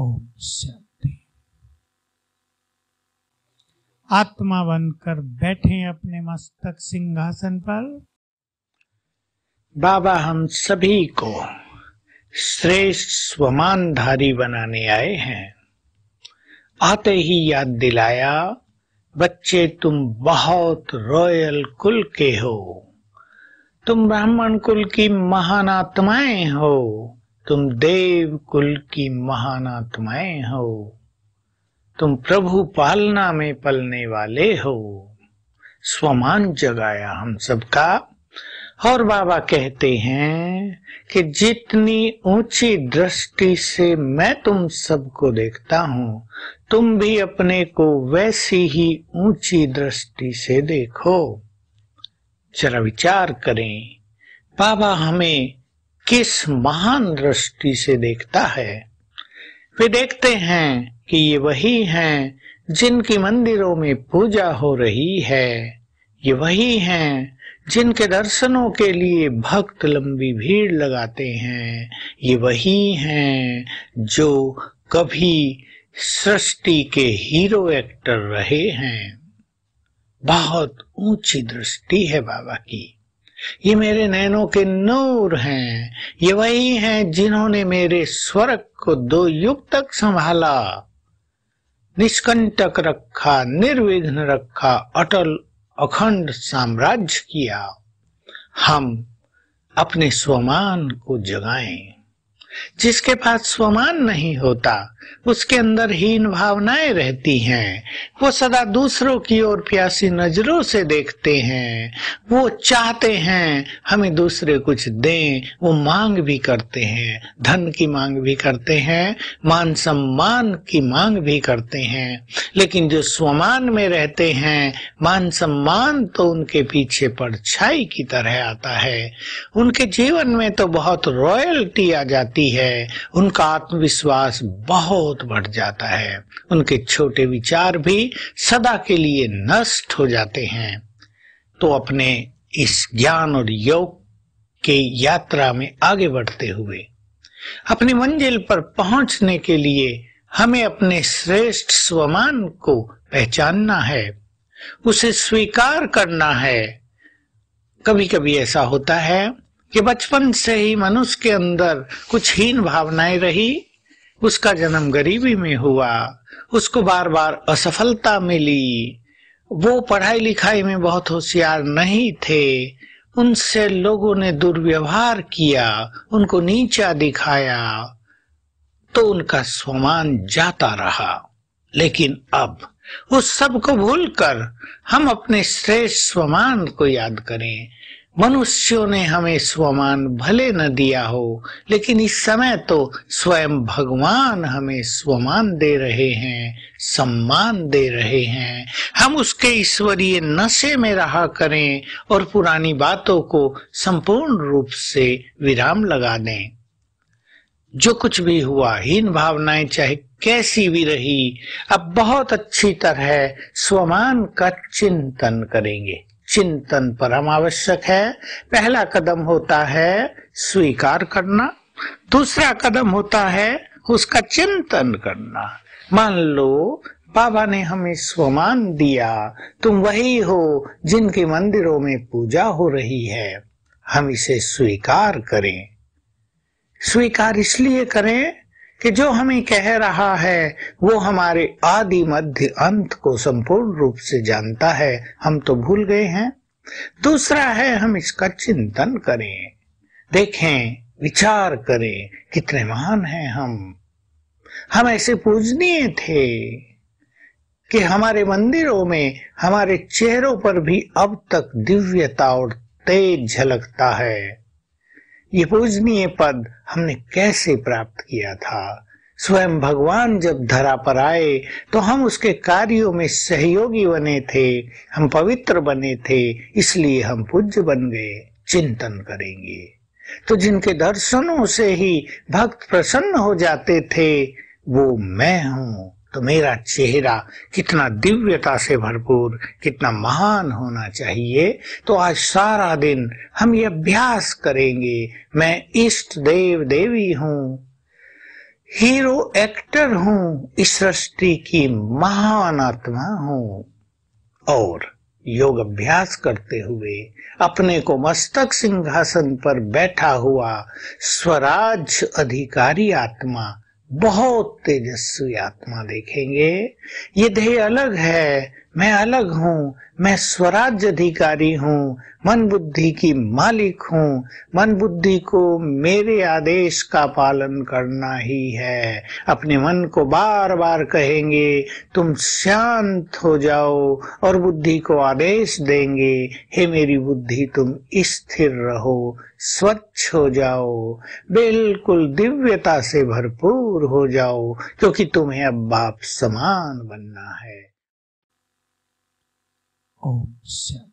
ओम शांति आत्मा बनकर बैठे अपने मस्तक सिंहासन पर बाबा हम सभी को श्रेष्ठ स्वमानधारी बनाने आए हैं आते ही याद दिलाया बच्चे तुम बहुत रॉयल कुल के हो तुम ब्राह्मण कुल की महान आत्माएं हो तुम देव कुल की महान आत्माएं हो तुम प्रभु पालना में पलने वाले हो स्वमान जगाया हम सबका और बाबा कहते हैं कि जितनी ऊंची दृष्टि से मैं तुम सबको देखता हूं तुम भी अपने को वैसी ही ऊंची दृष्टि से देखो जरा विचार करें बाबा हमें किस महान दृष्टि से देखता है वे देखते हैं कि ये वही हैं जिनकी मंदिरों में पूजा हो रही है ये वही हैं जिनके दर्शनों के लिए भक्त लंबी भीड़ लगाते हैं ये वही हैं जो कभी सृष्टि के हीरो एक्टर रहे हैं बहुत ऊंची दृष्टि है बाबा की ये मेरे नैनों के नूर हैं ये वही हैं जिन्होंने मेरे स्वर्ग को दो युग तक संभाला निष्कंटक रखा निर्विघ्न रखा अटल अखंड साम्राज्य किया हम अपने स्वमान को जगाएं जिसके पास स्वमान नहीं होता उसके अंदर हीन भावनाएं रहती हैं वो सदा दूसरों की ओर प्यासी नजरों से देखते हैं वो चाहते हैं हमें दूसरे कुछ दें वो मांग भी करते हैं धन की मांग भी करते हैं मान सम्मान की मांग भी करते हैं लेकिन जो स्वमान में रहते हैं मान सम्मान तो उनके पीछे परछाई की तरह आता है उनके जीवन में तो बहुत रॉयल्टी आ जाती होती है उनका आत्मविश्वास बहुत बढ़ जाता है उनके छोटे विचार भी सदा के लिए नष्ट हो जाते हैं तो अपने इस ज्ञान और योग के यात्रा में आगे बढ़ते हुए अपनी मंजिल पर पहुंचने के लिए हमें अपने श्रेष्ठ स्वमान को पहचानना है उसे स्वीकार करना है कभी कभी ऐसा होता है कि बचपन से ही मनुष्य के अंदर कुछ हीन भावनाएं रही उसका जन्म गरीबी में हुआ उसको बार बार असफलता मिली वो पढ़ाई लिखाई में बहुत होशियार नहीं थे उनसे लोगों ने दुर्व्यवहार किया उनको नीचा दिखाया तो उनका स्वमान जाता रहा लेकिन अब उस सब को भूलकर हम अपने श्रेष्ठ स्वमान को याद करें मनुष्यों ने हमें स्वमान भले न दिया हो लेकिन इस समय तो स्वयं भगवान हमें स्वमान दे रहे हैं सम्मान दे रहे हैं हम उसके ईश्वरीय नशे में रहा करें और पुरानी बातों को संपूर्ण रूप से विराम लगा दें जो कुछ भी हुआ हीन भावनाएं चाहे कैसी भी रही अब बहुत अच्छी तरह स्वमान का चिंतन करेंगे चिंतन परम आवश्यक है पहला कदम होता है स्वीकार करना दूसरा कदम होता है उसका चिंतन करना मान लो बाबा ने हमें स्वमान दिया तुम वही हो जिनके मंदिरों में पूजा हो रही है हम इसे स्वीकार करें स्वीकार इसलिए करें कि जो हमें कह रहा है वो हमारे आदि मध्य अंत को संपूर्ण रूप से जानता है हम तो भूल गए हैं दूसरा है हम इसका चिंतन करें देखें विचार करें कितने महान हैं हम हम ऐसे पूजनीय थे कि हमारे मंदिरों में हमारे चेहरों पर भी अब तक दिव्यता और तेज झलकता है ये पूजनीय पद हमने कैसे प्राप्त किया था स्वयं भगवान जब धरा पर आए तो हम उसके कार्यों में सहयोगी बने थे हम पवित्र बने थे इसलिए हम पूज्य बन गए चिंतन करेंगे तो जिनके दर्शनों से ही भक्त प्रसन्न हो जाते थे वो मैं हूं तो मेरा चेहरा कितना दिव्यता से भरपूर कितना महान होना चाहिए तो आज सारा दिन हम ये अभ्यास करेंगे मैं इष्ट देव देवी हूं हीरो एक्टर हूं इस सृष्टि की महान आत्मा हूं और योग अभ्यास करते हुए अपने को मस्तक सिंहासन पर बैठा हुआ स्वराज अधिकारी आत्मा बहुत तेजस्वी आत्मा देखेंगे ये देह अलग है मैं अलग हूँ मैं स्वराज्य अधिकारी हूँ मन बुद्धि की मालिक हूँ मन बुद्धि को मेरे आदेश का पालन करना ही है अपने मन को बार बार कहेंगे तुम शांत हो जाओ और बुद्धि को आदेश देंगे हे मेरी बुद्धि तुम स्थिर रहो स्वच्छ हो जाओ बिल्कुल दिव्यता से भरपूर हो जाओ क्योंकि तुम्हें अब बाप समान बनना है 偶像。